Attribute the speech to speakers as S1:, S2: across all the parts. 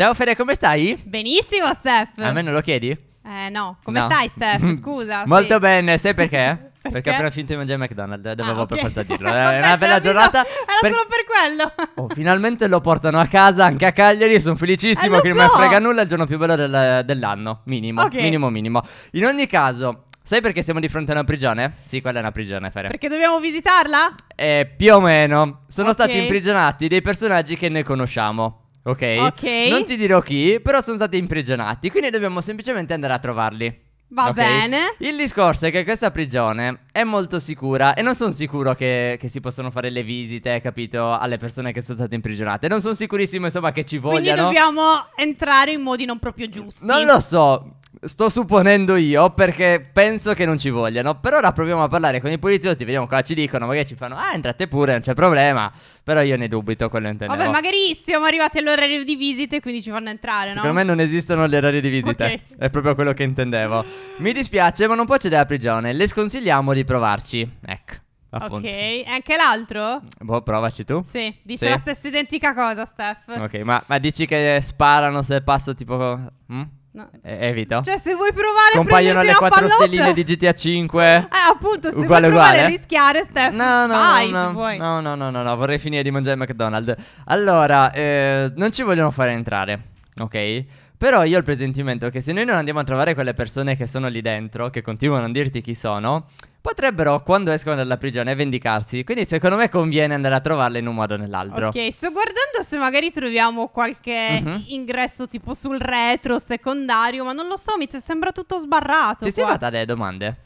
S1: Ciao Fede, come stai?
S2: Benissimo, Steph. A me non
S1: lo chiedi? Eh,
S2: no. Come no. stai, Steph? Scusa. Molto sì.
S1: bene, sai perché? perché? ho appena finito di mangiare McDonald's, eh, dovevo ah, okay. per forza dirlo. È Vabbè, una bella
S2: giornata. Era per... solo per quello.
S1: oh, finalmente lo portano a casa anche a Cagliari. Sono felicissimo eh, che so. non mi frega nulla. È il giorno più bello del, dell'anno. Minimo, okay. minimo, minimo. In ogni caso, Sai perché siamo di fronte a una prigione? Sì, quella è una prigione, Fere. Perché
S2: dobbiamo visitarla?
S1: Eh, più o meno. Sono okay. stati imprigionati dei personaggi che noi conosciamo. Ok? Ok. Non ti dirò chi, però sono stati imprigionati, quindi dobbiamo semplicemente andare a trovarli. Va okay? bene. Il discorso è che questa prigione è molto sicura e non sono sicuro che, che, si possono fare le visite, capito, alle persone che sono state imprigionate. Non sono sicurissimo, insomma, che ci vogliano. Quindi dobbiamo
S2: entrare in modi non proprio giusti. Non lo
S1: so. Sto supponendo io perché penso che non ci vogliano. Per ora proviamo a parlare con i poliziotti, vediamo cosa ci dicono. Magari ci fanno, ah, entrate pure, non c'è problema. però io ne dubito, quello intendevo. Vabbè,
S2: magari siamo arrivati all'orario di visita e quindi ci fanno entrare, Secondo no? me non
S1: esistono gli orari di visita. Okay. È proprio quello che intendevo. Mi dispiace, ma non può cedere la prigione. Le sconsigliamo di provarci. Ecco. Appunto. Ok,
S2: e anche l'altro?
S1: Boh, provaci tu. Sì, dice sì. la
S2: stessa identica cosa, Steph. Ok,
S1: ma, ma dici che sparano se passa tipo... Mm? No. Eh, evito. Cioè, se
S2: vuoi provare Compaiono le 4 stelline di
S1: GTA 5. Eh, appunto, se uguale, vuoi provare uguale. a
S2: rischiare, Steph. No, no, vai, no, no, no,
S1: no, no, no, no, vorrei finire di mangiare McDonald's. Allora, eh, non ci vogliono fare entrare, ok? Però io ho il presentimento che se noi non andiamo a trovare quelle persone che sono lì dentro, che continuano a dirti chi sono, potrebbero, quando escono dalla prigione, vendicarsi. Quindi, secondo me, conviene andare a trovarle in un modo o nell'altro. Ok,
S2: sto guardando se magari troviamo qualche uh-huh. ingresso tipo sul retro, secondario, ma non lo so, mi sembra tutto sbarrato. Ti qua. sei
S1: fatta delle domande?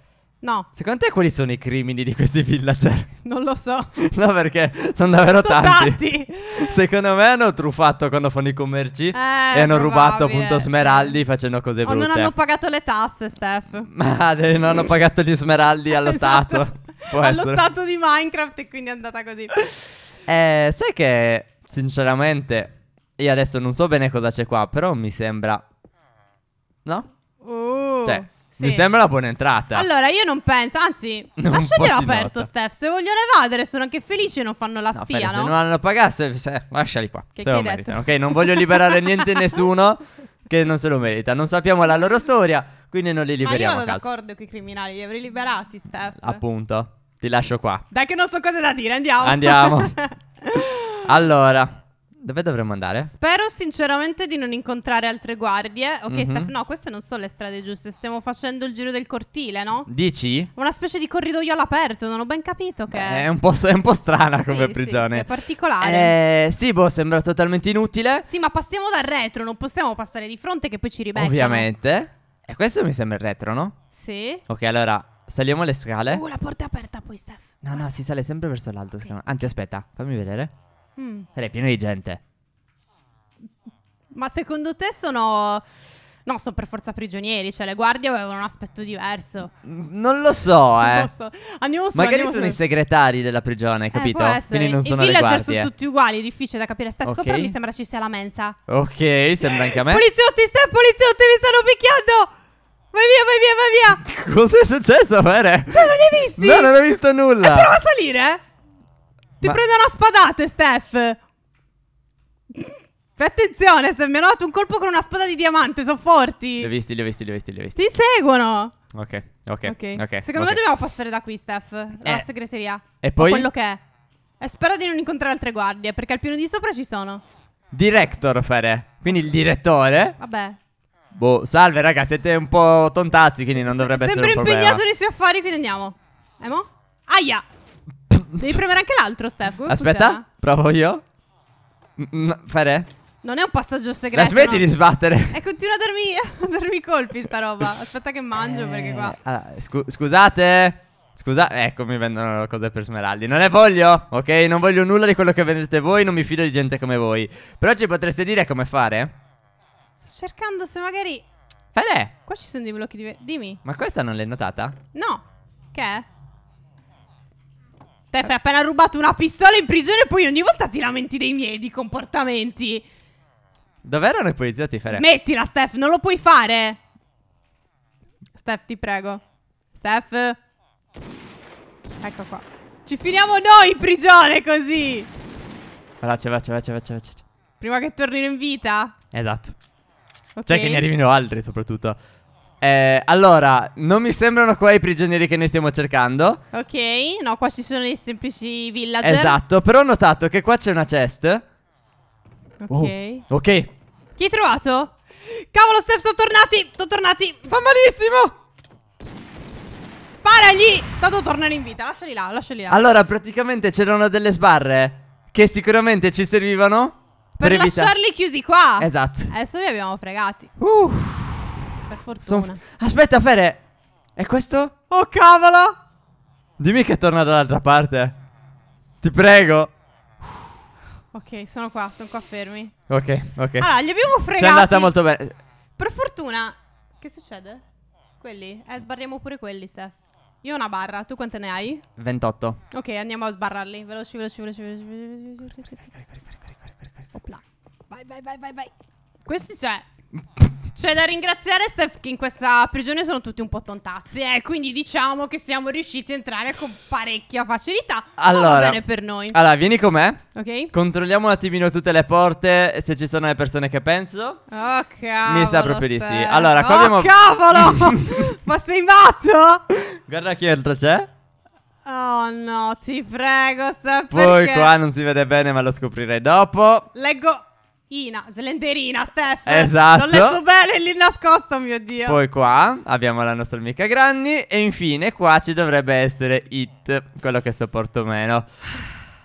S2: No. Secondo te
S1: quali sono i crimini di questi villager? Cioè,
S2: non lo so. no, perché
S1: sono davvero sono tanti. tanti. Secondo me hanno truffato quando fanno i commerci eh, e hanno rubato appunto smeraldi facendo cose brutte. O non hanno pagato le tasse, Steph. Ma non hanno pagato gli smeraldi allo esatto. Stato. Può allo essere.
S2: Stato di Minecraft e quindi è andata così.
S1: Eh, sai che sinceramente io adesso non so bene cosa c'è qua, però mi sembra...
S2: No? Uh. Cioè,
S1: sì. Mi sembra una buona entrata. Allora,
S2: io non penso, anzi, lasciatelo aperto, nota. Steph. Se vogliono evadere, sono anche felici e non fanno la no, spia, Fede, no? Se non
S1: hanno pagato, se... lasciali qua. Che, se che lo meritano, ok? Non voglio liberare niente nessuno che non se lo merita. Non sappiamo la loro storia, quindi non li liberiamo. Ma io sono
S2: d'accordo con i criminali, li avrei liberati, Steph.
S1: Appunto, ti lascio qua.
S2: Dai, che non so cosa da dire, andiamo. Andiamo.
S1: allora. Dove dovremmo andare?
S2: Spero sinceramente di non incontrare altre guardie. Ok, mm-hmm. Steph, no, queste non sono le strade giuste. Stiamo facendo il giro del cortile, no?
S1: Dici?
S2: Una specie di corridoio all'aperto, non ho ben capito che... Beh,
S1: è, un è, un po', strana come sì, prigione. Sì, sì, è
S2: particolare. Eh, sì,
S1: boh, sembra totalmente inutile.
S2: Sì, ma passiamo dal retro, non possiamo passare di fronte che poi ci ribeccano.
S1: Ovviamente. E questo mi sembra il retro, no? Sì. Ok, allora, saliamo le scale. Uh, la porta è
S2: aperta poi, Steph.
S1: No, no, si sale sempre verso l'alto, okay. Anzi, aspetta, fammi vedere. Mm. Era pieno di gente.
S2: Ma secondo te sono... No, sono per forza prigionieri, cioè le guardie avevano un aspetto diverso. Mm, non lo so, eh. Andiamo su, Magari andiamo sono su. i
S1: segretari della prigione, eh, capito? Eh, Quindi non I sono le guardie. I villager sono tutti
S2: uguali, è difficile da capire. Step okay. sopra mi sembra ci sia la mensa.
S1: Ok, sembra anche a me.
S2: poliziotti, Step, poliziotti, mi stanno picchiando! Vai via, vai via, vai
S1: via! Cos'è successo, Fere? Cioè,
S2: non li hai visti? No, non ho visto
S1: nulla. Eh, prova a
S2: salire, eh. Ti Ma... prende una spadata, Steph. Fai attenzione, Steph. Mi hanno dato un colpo con una spada di diamante. Sono forti. Li ho visti, li ho
S1: visti, li ho visti. Li ho visti. Ti seguono. Ok, ok. okay. okay. Secondo okay. me dobbiamo
S2: passare da qui, Steph. La eh. segreteria. E poi? quello che è. E spero di non incontrare altre guardie, perché al piano di sopra ci sono.
S1: Director, Fere. Quindi il direttore. Vabbè. Boh, salve raga, siete un po' tontazzi, quindi S non dovrebbe essere un problema. Sempre impegnato nei
S2: suoi affari, quindi andiamo. Emo? Aia! Devi premere anche l'altro, Steph. Come Aspetta, funziona?
S1: provo io. M- fare?
S2: Non è un passaggio segreto. La smetti no? di sbattere. E eh, continua a darmi, a darmi colpi sta roba. Aspetta che mangio eh, perché qua. Eh,
S1: allora, scu- scusate. Scusa, ecco mi vendono cose per smeraldi. Non ne voglio, ok? Non voglio nulla di quello che vendete voi, non mi fido di gente come voi. Però ci potreste dire come fare?
S2: Sto cercando se magari... Fare? Qua ci sono dei blocchi di... Dimmi. Ma questa
S1: non l'hai notata?
S2: No. Che è? Steph hai appena rubato una pistola in prigione e poi ogni volta ti lamenti dei miei di comportamenti. Davvero una
S1: poesia ti farei?
S2: Smettila, Steph, non lo puoi fare. Steph, ti prego. Steph. Ecco qua. Ci finiamo noi in prigione così.
S1: Veloce, veloce, veloce, veloce.
S2: Prima che tornino in vita?
S1: Esatto. Okay. Cioè che ne arrivino altri soprattutto. Eh, allora, non mi sembrano qua i prigionieri che noi stiamo cercando.
S2: Ok, no, qua ci sono dei semplici villager. Esatto,
S1: però ho notato che qua c'è una chest. Ok. Oh, ok.
S2: Chi hai trovato? Cavolo, Steph, sono tornati! Sono tornati! Fa malissimo! Sparagli! Tanto tornare in vita, lasciali là, lasciali là. Allora,
S1: praticamente c'erano delle sbarre che sicuramente ci servivano
S2: per, per lasciarli chiusi qua. Esatto. Adesso li abbiamo fregati. Uff. Per fortuna.
S1: Aspetta, Fere. E
S2: questo? Oh, cavolo!
S1: Dimmi che torna dall'altra parte. Ti prego.
S2: Ok, sono qua, sono qua fermi.
S1: Ok, ok. Ah, gli abbiamo fregato. È andata molto bene.
S2: Per fortuna. Che succede? Quelli? Eh, sbarriamo pure quelli, Steph. Io ho una barra, tu quante ne hai? 28. Ok, andiamo a sbarrarli. Veloci, veloci, veloci, veloci. veloci. Corri, corri, corri, Vai, vai, vai, vai, vai. Questi c'è. C'è da ringraziare Steph che in questa prigione sono tutti un po' tontazzi, eh, quindi diciamo che siamo riusciti a entrare con parecchia facilità. Allora, va bene per noi. Allora,
S1: vieni con me. Ok. Controlliamo un attimino tutte le porte, se ci sono le persone che penso.
S2: Oh, Mi sa proprio di sì. Allora, qua oh, abbiamo... cavolo! Ma sei matto?
S1: Guarda chi altro c'è.
S2: Oh no, ti prego, Steph. Poi perché... qua non
S1: si vede bene, ma lo scoprirei dopo.
S2: Leggo... Ina, slenderina, Steph. Esatto. L'ho letto bene lì nascosto, mio Dio. Poi
S1: qua abbiamo la nostra amica Granny e infine qua ci dovrebbe essere It, quello che sopporto meno.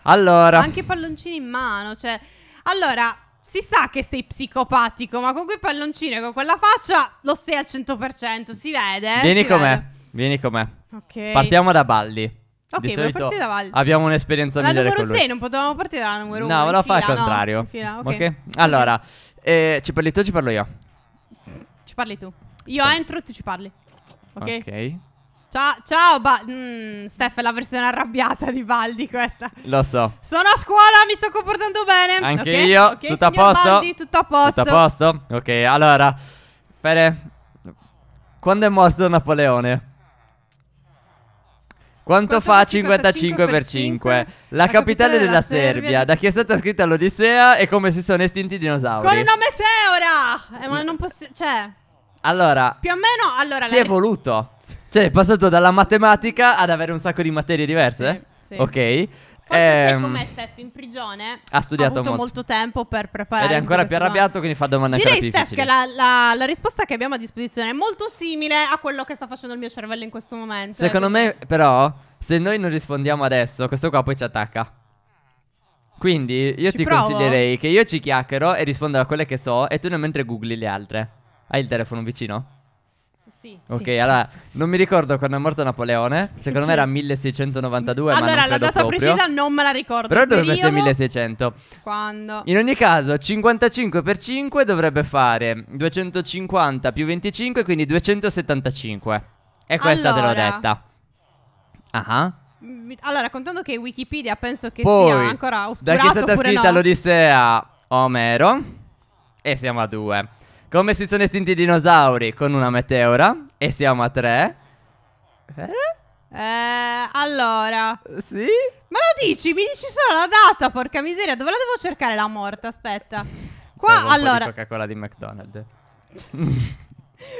S1: Allora... Anche i
S2: palloncini in mano, cioè... Allora, si sa che sei psicopatico, ma con quei palloncini e con quella faccia lo sei al 100%, si vede. Eh, vieni si con vede.
S1: vieni con Ok. Partiamo da Balli. Ok, di solito abbiamo un'esperienza la migliore con lui. La numero 6
S2: non potevamo partire dalla numero 1. No, volevo fare il contrario. No, fila, okay. Okay.
S1: Allora, eh, ci parli tu o ci parlo io?
S2: Ci parli tu. Io oh. entro e tu ci parli. Ok. Ok. Ciao, ciao ba- mm, Steph è la versione arrabbiata di Baldi questa. Lo so. Sono a scuola, mi sto comportando bene. Anche okay, io. Okay, tutto a posto? Baldi, tutto a posto. Tutto a posto?
S1: Ok, allora. Fede, quando è morto Napoleone? Quanto fa 55 per 5? La capitale della Serbia, da chi è stata scritta l'Odissea e come si sono estinti i dinosauri? Con una
S2: meteora! Eh, ma non posso... cioè...
S1: Allora... Più o
S2: meno... Allora... Si è
S1: evoluto. Cioè, è passato dalla matematica ad avere un sacco di materie diverse? Sì, sì. Ok. Forse ehm, come
S2: Steph in prigione ha studiato ha avuto molto. molto tempo per preparare Ed è ancora più arrabbiato
S1: domanda. quindi fa domande Direi ancora più Steph, difficili.
S2: che la, la, la, risposta che abbiamo a disposizione è molto simile a quello che sta facendo il mio cervello in questo momento. Secondo quindi...
S1: me però se noi non rispondiamo adesso questo qua poi ci attacca. Quindi io ci ti provo? consiglierei che io ci chiacchiero e rispondo a quelle che so e tu nel mentre googli le altre. Hai il telefono vicino? Sì. Ok, sì, allora sì, sì, non mi ricordo quando è morto Napoleone. Secondo me era 1692. Allora, la data proprio. precisa
S2: non me la ricordo. Però dovrebbe essere 1600. Quando? In ogni
S1: caso, 55 per 5 dovrebbe fare 250 più 25, quindi 275. E questa allora. te l'ho detta. Ah.
S2: Allora, contando che Wikipedia penso che Poi, sia ancora oscurato Da chi è stata scritta no.
S1: l'Odissea? Omero. E siamo a due. Come si sono estinti i dinosauri? Con una meteora. E siamo a tre. Eh?
S2: eh allora. Sì? Ma lo dici? Mi dici solo la data, porca miseria. Dove la devo cercare la morta? Aspetta. Qua, allora.
S1: Coca-Cola di McDonald's.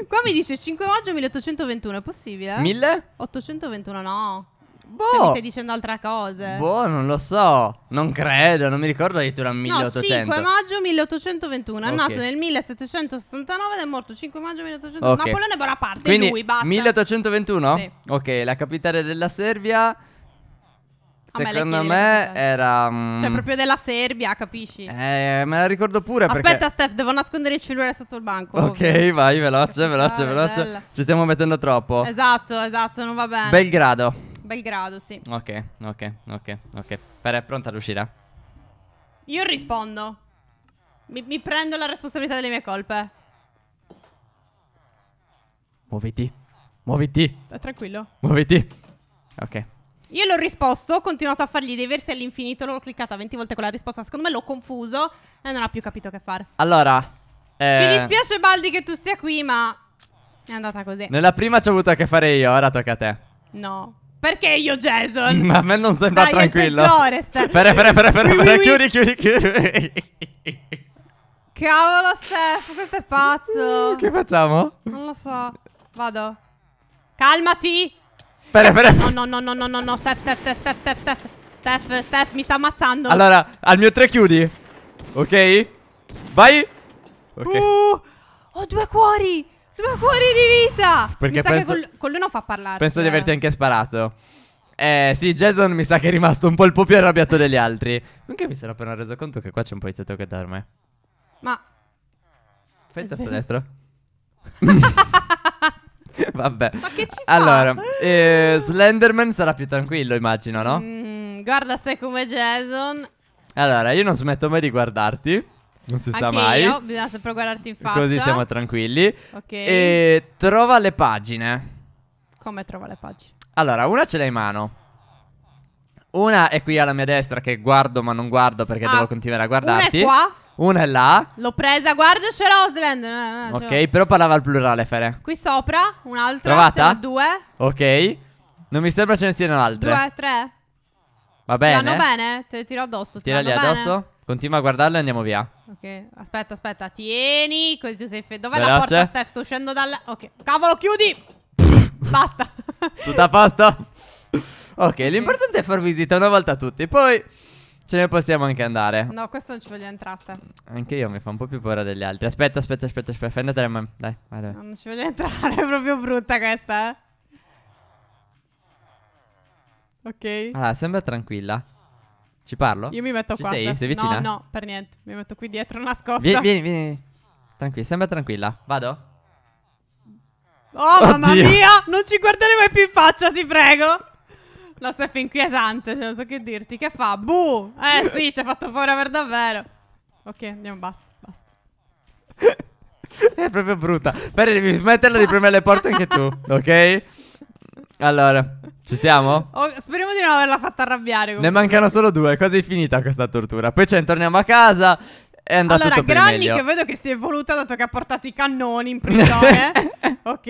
S2: Qua mi dice 5 maggio 1821, è possibile? 1821 no. Boh. Cioè, mi boh. stai dicendo altre cose.
S1: Boh, non lo so. Non credo, non mi ricordo addirittura 1800. No, 5
S2: maggio 1821. È nato nel 1769 ed è morto 5 maggio 1821. Okay. Napoleone Bonaparte, Quindi, lui, basta.
S1: 1821? Sì. Ok, la capitale della Serbia.
S2: Ah, secondo me
S1: era. Um... Cioè, proprio
S2: della Serbia, capisci? Eh,
S1: me la ricordo pure. Aspetta, perché...
S2: Steph, devo nascondere il cellulare sotto il banco. Ok, ovvio.
S1: vai, veloce, veloce, ah, veloce. Ci stiamo mettendo troppo.
S2: Esatto, esatto, non va bene. Belgrado. Belgrado, sì.
S1: Ok, ok, ok, ok. Per è pronta ad uscire?
S2: Io rispondo. Mi, mi prendo la responsabilità delle mie colpe.
S1: Muoviti. Muoviti.
S2: Sta eh, tranquillo.
S1: Muoviti. Ok.
S2: Io l'ho risposto, ho continuato a fargli dei versi all'infinito, l'ho cliccata 20 volte con la risposta, secondo me l'ho confuso e non ha più capito che fare.
S1: Allora... Eh... Ci dispiace
S2: Baldi che tu stia qui, ma è andata così. Nella
S1: prima ci ho avuto a che fare io, ora tocca a te.
S2: No. Perché io Jason? Ma a me non sembra Dai, tranquillo. Dai, sta... Pere, pere, pere, pere, pere. Chiudi, chiudi, chiudi. Cavolo, Steph, questo è pazzo. Che facciamo? Non lo so. Vado. Calmati. Pere, pere. No, no, no, no, no, no, no. Steph, Steph, Steph, Steph, Steph, Steph. Steph, Steph, mi sta ammazzando. Allora,
S1: al mio 3 chiudi. Ok? Vai. Ok. Uh,
S2: ho due cuori. Due cuori di vita! Perché mi sa penso... che col, con lui non fa parlare. Penso di eh. averti
S1: anche sparato. Eh sì, Jason mi sa che è rimasto un po' il po' più arrabbiato degli altri. Comunque mi sono appena reso conto che qua c'è un poliziotto che dorme.
S2: Ma... Fai il tasto destro.
S1: Vabbè. Ma che ci fa? Allora, eh, Slenderman sarà più tranquillo, immagino, no? Mm,
S2: guarda sei come Jason.
S1: Allora, io non smetto mai di guardarti. Non si Anche sa mai. Io,
S2: bisogna sempre guardarti in faccia. Così siamo
S1: tranquilli. Ok. E trova le pagine.
S2: Come trova le pagine?
S1: Allora, una ce l'hai in mano. Una è qui alla mia destra che guardo ma non guardo perché ah, devo continuare a guardarti. Una è qua. Una è là.
S2: L'ho presa, guarda, c'è Rosland. No, no, ok,
S1: però parlava al plurale, Fere.
S2: Qui sopra, un'altra. Trovata? Due.
S1: Ok. Non mi sembra ce ne siano altre. Due, tre. Va bene. Vanno
S2: bene, te le tiro addosso. Tira Tirali addosso. Bene.
S1: Continua a guardarlo e andiamo via.
S2: Ok, aspetta, aspetta, tieni. Così tu sei fe... Dov'è Veloce. la porta, Steph? Sto uscendo dal... Ok, cavolo, chiudi. Basta.
S1: Tutto a posto. Ok, l'importante è far visita una volta a tutti. Poi ce ne possiamo anche andare.
S2: No, questo non ci voglio entrare, Steph.
S1: Anche io mi fa un po' più paura degli altri. Aspetta, aspetta, aspetta, aspetta. Fendete andare, ma... Dai, vai, dai.
S2: non ci voglio entrare, è proprio brutta questa, eh. Ok. Allora,
S1: sembra tranquilla. Ci parlo? Io mi metto Ci qua. Sei? sei vicina? No,
S2: no, per niente. Mi metto qui dietro nascosta. Vieni, vieni,
S1: vieni. Tranquilla, sembra tranquilla. Vado?
S2: Oh, Oddio. mamma mia! Non ci guardare mai più in faccia, ti prego! No, Steph, è inquietante, non so che dirti. Che fa? Buh! Eh sì, ci ha fatto paura per davvero. Ok, andiamo, basta, basta.
S1: è proprio brutta. Bene, devi smetterla di premere le porte anche tu, ok? Allora. Ci siamo?
S2: Oh, speriamo di non averla fatta arrabbiare. Comunque. Ne mancano
S1: solo due, quasi finita questa tortura. Poi ce cioè, torniamo a casa. È andato allora, tutto Granny che
S2: vedo che si è evoluta dato che ha portato i cannoni in prigione. ok.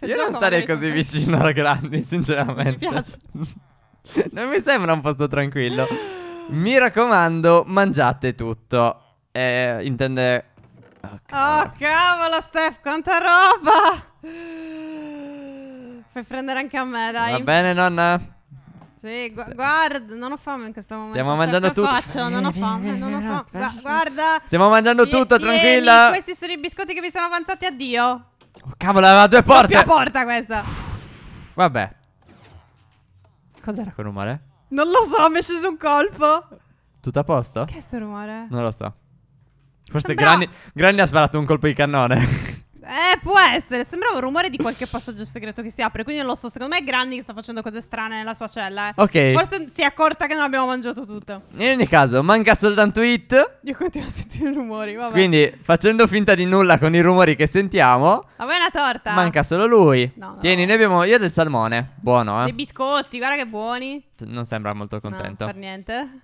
S2: Io non starei così vicino alla Grandi, sinceramente. Mi piace.
S1: non mi sembra un posto tranquillo. Mi raccomando, mangiate tutto. Eh, intende...
S2: Oh, cavolo, oh, cavolo Steph, quanta roba! Fai prendere anche a me, dai. Va
S1: bene, nonna?
S2: Sì, gu- guarda, non ho fame in questo momento. Stiamo mangiando tutto. Faccio, non ho fame, non ho fame. Gu- guarda.
S1: Stiamo mangiando tutto, tieni, tranquilla.
S2: Questi sono i biscotti che mi sono avanzati, addio.
S1: Oh, cavolo, aveva due porte. Doppia porta questa. Vabbè. Cos'era quel rumore?
S2: Non lo so, mi è sceso un colpo.
S1: Tutto a posto?
S2: Che è sto rumore? Non
S1: lo so. Forse Sembra... Granny, Granny ha sparato un colpo di cannone.
S2: Eh, può essere. Sembrava un rumore di qualche passaggio segreto che si apre. Quindi non lo so. Secondo me è Granny che sta facendo cose strane nella sua cella. Eh. Ok. Forse si è accorta che non abbiamo mangiato tutto.
S1: In ogni caso, manca soltanto
S2: Hit. Io continuo a sentire i rumori. Vabbè. Quindi,
S1: facendo finta di nulla con i rumori che sentiamo. Ma
S2: voi una torta.
S1: Manca solo lui. No, no. Tieni, noi abbiamo io del salmone. Buono, eh. Dei
S2: biscotti, guarda che buoni.
S1: Non sembra molto contento. No, per niente.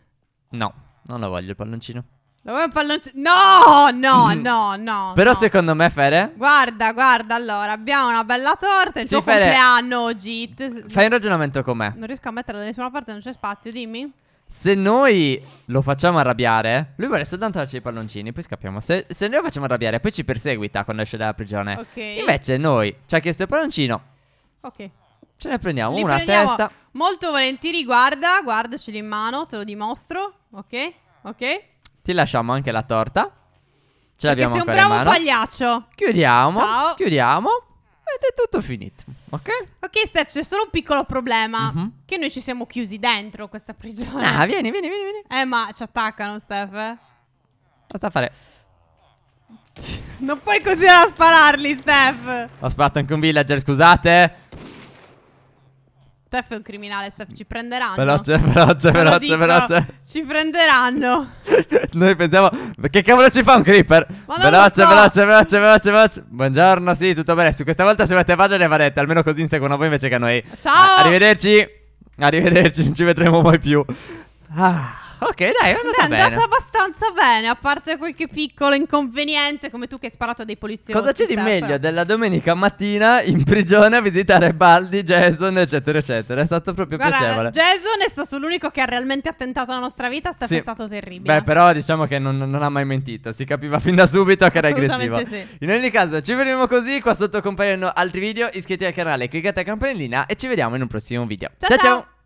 S1: No, non lo voglio il palloncino
S2: vuoi pallonce... No, no, mm. no, no.
S1: Però no. secondo me, Fere.
S2: Guarda, guarda, allora abbiamo una bella torta. Il sì, tuo Fere, compleanno oggi. Fai un
S1: ragionamento con me. Non
S2: riesco a metterla da nessuna parte, non c'è spazio, dimmi.
S1: Se noi lo facciamo arrabbiare, lui vuole soltanto lasciare i palloncini, poi scappiamo. Se, se, noi lo facciamo arrabbiare, poi ci perseguita quando esce dalla prigione. Ok.
S2: Invece,
S1: noi ci ha chiesto il palloncino. Ok. Ce ne prendiamo Li una prendiamo testa.
S2: Molto volentieri, guarda, guardaceli in mano, te lo dimostro. Ok, ok.
S1: Ti lasciamo anche la torta. Ce l'abbiamo ancora sei un bravo
S2: pagliaccio.
S1: Chiudiamo. Ciao. Chiudiamo. Ed è tutto finito, ok?
S2: Ok, Steph, c'è solo un piccolo problema. Mm -hmm. Che noi ci siamo chiusi dentro questa prigione. Ah, vieni, vieni, vieni, vieni. Eh, ma ci attaccano, Steph. Eh? Basta fare... non puoi continuare a spararli, Steph.
S1: Ho sparato anche un villager, scusate.
S2: Steph è un criminale, Steph ci prenderanno. Veloce,
S1: veloce, veloce, dico, veloce.
S2: Ci prenderanno.
S1: Noi pensiamo, che cavolo ci fa un creeper? Veloce, so. veloce, veloce, veloce, veloce. Buongiorno, sì, tutto bene. Se questa volta se volete vadere e vadete, almeno così inseguono voi invece che a noi. Ciao. arrivederci. Arrivederci, non ci vedremo mai più. Ah
S2: ok, dai, è andata, è andata bene. abbastanza bene, a parte qualche piccolo inconveniente come tu che hai sparato a dei poliziotti. Cosa c'è di meglio
S1: della domenica mattina in prigione a visitare Baldi, Jason, eccetera, eccetera? È stato proprio Guarda, piacevole.
S2: Jason è stato l'unico che ha realmente attentato alla nostra vita, Stefano sì. è stato terribile. Beh, eh.
S1: però diciamo che non, non, ha mai mentito, si capiva fin da subito che era aggressivo. Sì. In ogni caso, ci vediamo così, qua sotto compariranno altri video, iscriviti al canale, cliccate a campanellina e ci vediamo in un prossimo video. ciao! ciao. ciao. ciao.